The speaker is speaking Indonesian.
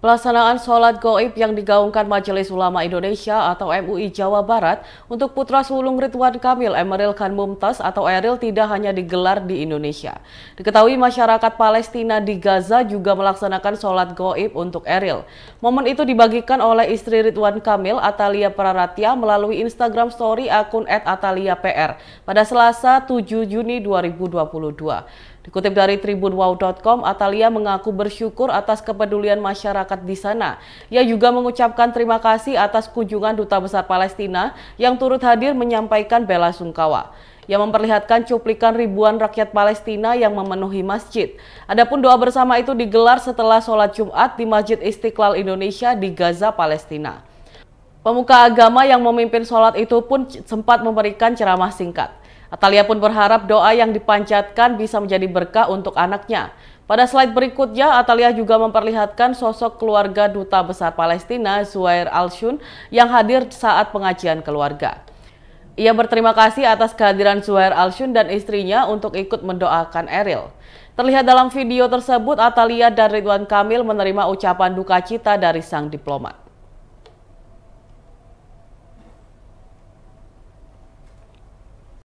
Pelaksanaan sholat goib yang digaungkan Majelis Ulama Indonesia atau MUI Jawa Barat untuk putra sulung Ridwan Kamil Emeril Khan Mumtaz atau Eril tidak hanya digelar di Indonesia. Diketahui masyarakat Palestina di Gaza juga melaksanakan sholat goib untuk Eril. Momen itu dibagikan oleh istri Ridwan Kamil Atalia Praratia melalui Instagram story akun @ataliapr pada Selasa 7 Juni 2022. Dikutip dari tribunwow.com, Atalia mengaku bersyukur atas kepedulian masyarakat di sana. Ia juga mengucapkan terima kasih atas kunjungan Duta Besar Palestina yang turut hadir menyampaikan bela sungkawa Ia memperlihatkan cuplikan ribuan rakyat Palestina yang memenuhi masjid. Adapun doa bersama itu digelar setelah sholat Jumat di Masjid Istiqlal Indonesia di Gaza, Palestina. Pemuka agama yang memimpin sholat itu pun sempat memberikan ceramah singkat. Atalia pun berharap doa yang dipancatkan bisa menjadi berkah untuk anaknya. Pada slide berikutnya, Atalia juga memperlihatkan sosok keluarga Duta Besar Palestina Zuhair Al-Shun yang hadir saat pengajian keluarga. Ia berterima kasih atas kehadiran Zuhair Alshun dan istrinya untuk ikut mendoakan Eril. Terlihat dalam video tersebut, Atalia dan Ridwan Kamil menerima ucapan duka cita dari sang diplomat.